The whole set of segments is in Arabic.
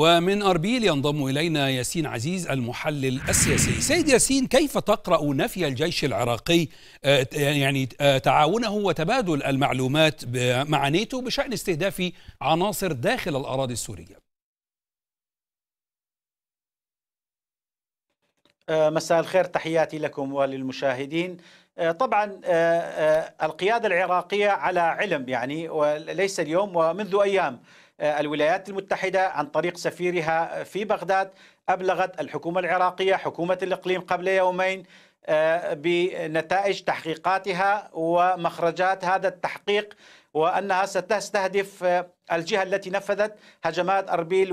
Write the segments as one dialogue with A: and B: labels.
A: ومن أربيل ينضم إلينا ياسين عزيز المحلل السياسي سيد ياسين كيف تقرأ نفي الجيش العراقي آه، يعني آه، تعاونه وتبادل المعلومات مع نيتو بشأن استهداف عناصر داخل الأراضي السورية
B: آه، مساء الخير تحياتي لكم وللمشاهدين طبعا القيادة العراقية على علم يعني وليس اليوم ومنذ أيام آه، الولايات المتحدة عن طريق سفيرها في بغداد أبلغت الحكومة العراقية حكومة الإقليم قبل يومين آه، بنتائج تحقيقاتها ومخرجات هذا التحقيق وانها ستستهدف آه، الجهه التي نفذت هجمات اربيل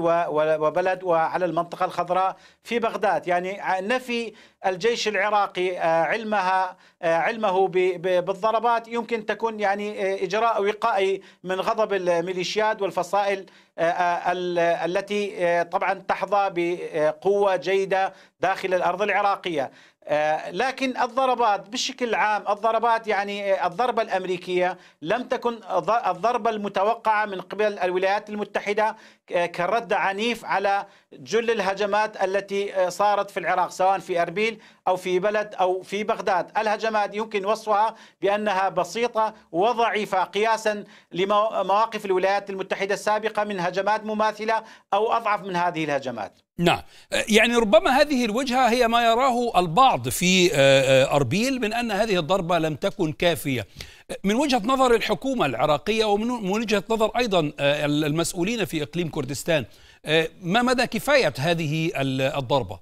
B: وبلد وعلى المنطقه الخضراء في بغداد، يعني نفي الجيش العراقي آه، علمها علمه بالضربات يمكن تكون يعني اجراء وقائي من غضب الميليشيات والفصائل التي طبعا تحظى بقوه جيده داخل الارض العراقيه، آه، لكن الضربات بشكل عام الضربات يعني آه، الضربة الأمريكية لم تكن الضربة المتوقعة من قبل الولايات المتحدة آه، كرد عنيف على جل الهجمات التي صارت في العراق سواء في أربيل أو في بلد أو في بغداد الهجمات يمكن وصفها بأنها بسيطة وضعيفة قياسا لمواقف الولايات المتحدة السابقة من هجمات مماثلة أو أضعف من هذه الهجمات
A: نعم أه، يعني ربما هذه الوجهة هي ما يراه البعض في أه، أه، أربيل من أن هذه الضربة لم تكن كافية من وجهة نظر الحكومة العراقية ومن وجهة نظر أيضا المسؤولين في إقليم كردستان ما مدى كفاية هذه الضربة؟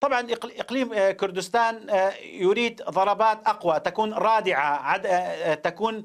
B: طبعا اقليم كردستان يريد ضربات اقوى تكون رادعه تكون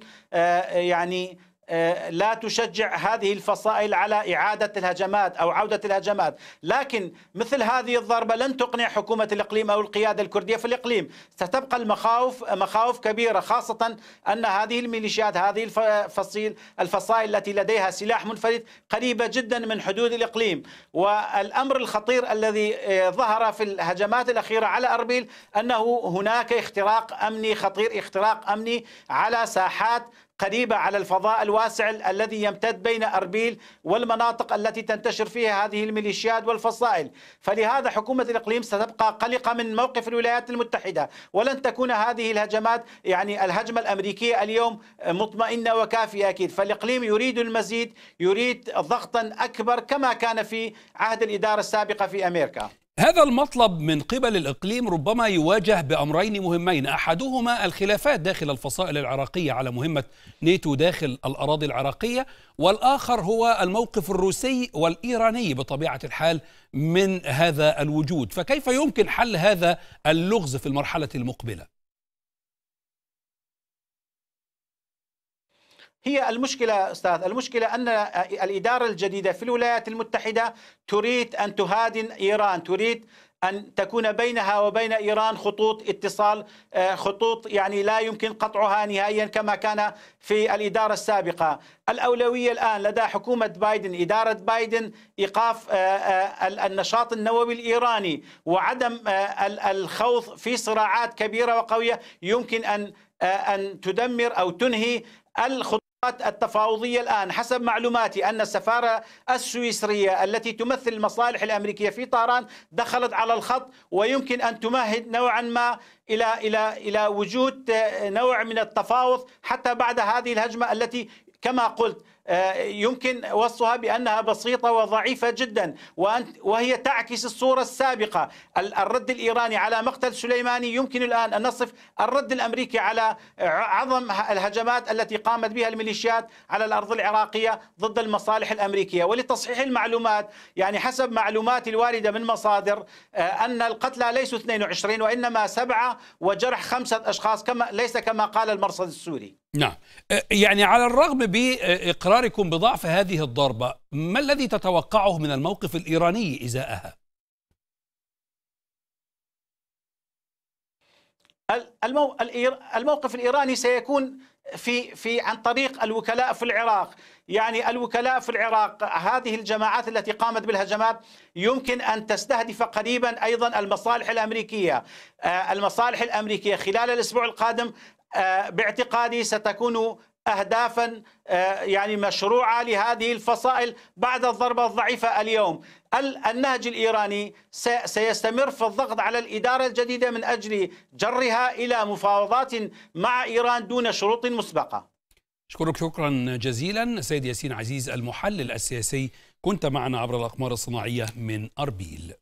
B: يعني آه، لا تشجع هذه الفصائل على إعادة الهجمات أو عودة الهجمات لكن مثل هذه الضربة لن تقنع حكومة الإقليم أو القيادة الكردية في الإقليم ستبقى المخاوف مخاوف كبيرة خاصة أن هذه الميليشيات هذه الفصيل الفصائل التي لديها سلاح منفرد قريبة جدا من حدود الإقليم والأمر الخطير الذي آه، ظهر في الهجمات الأخيرة على أربيل أنه هناك اختراق أمني خطير اختراق أمني على ساحات قريبة على الفضاء الواسع الذي يمتد بين أربيل والمناطق التي تنتشر فيها هذه الميليشيات والفصائل فلهذا حكومة الإقليم ستبقى قلقة من موقف الولايات المتحدة ولن تكون هذه الهجمات يعني الهجمة الأمريكية اليوم آه، مطمئنة وكافية أكيد فالإقليم يريد المزيد يريد ضغطا أكبر كما كان في عهد الإدارة السابقة في أمريكا
A: هذا المطلب من قبل الإقليم ربما يواجه بأمرين مهمين أحدهما الخلافات داخل الفصائل العراقية على مهمة نيتو داخل الأراضي العراقية والآخر هو الموقف الروسي والإيراني بطبيعة الحال من هذا الوجود فكيف يمكن حل هذا اللغز في المرحلة المقبلة؟
B: هي المشكلة أستاذ المشكلة أن الإدارة الجديدة في الولايات المتحدة تريد أن تهادن إيران تريد أن تكون بينها وبين إيران خطوط اتصال آه، خطوط يعني لا يمكن قطعها نهائيا كما كان في الإدارة السابقة الأولوية الآن لدى حكومة بايدن إدارة بايدن إيقاف آه، آه، النشاط النووي الإيراني وعدم الخوض في صراعات كبيرة وقوية يمكن أن أن تدمر أو تنهي الخطوط التفاوضية الآن حسب معلوماتي أن السفارة السويسرية التي تمثل المصالح الأمريكية في طهران دخلت على الخط ويمكن أن تمهد نوعا ما إلى إلى إلى وجود نوع من التفاوض حتى بعد هذه الهجمة التي كما قلت آه، يمكن وصفها بأنها بسيطة وضعيفة جدا وهي تعكس الصورة السابقة الرد الإيراني على مقتل سليماني يمكن الآن أن نصف الرد الأمريكي على عظم الهجمات التي قامت بها الميليشيات على الأرض العراقية ضد المصالح الأمريكية ولتصحيح المعلومات يعني حسب معلومات الواردة من مصادر آه، أن القتلى ليسوا 22 وإنما سبعة وجرح خمسة أشخاص كما ليس كما قال المرصد السوري
A: نعم آه، يعني على الرغم بإقرار إقراركم بضعف هذه الضربة ما الذي تتوقعه من الموقف الإيراني إزاءها؟
B: الموقف الإيراني سيكون في في عن طريق الوكلاء في العراق، يعني الوكلاء في العراق هذه الجماعات التي قامت بالهجمات يمكن ان تستهدف قريبا ايضا المصالح الامريكيه، آه، المصالح الامريكيه خلال الاسبوع القادم آه، باعتقادي ستكون أهدافا آه، يعني مشروعة لهذه الفصائل بعد الضربة الضعيفة اليوم النهج الإيراني سيستمر في الضغط على الإدارة الجديدة من أجل جرها إلى مفاوضات مع إيران دون شروط مسبقة
A: أشكرك شكرا جزيلا سيد ياسين عزيز المحلل السياسي كنت معنا عبر الأقمار الصناعية من
B: أربيل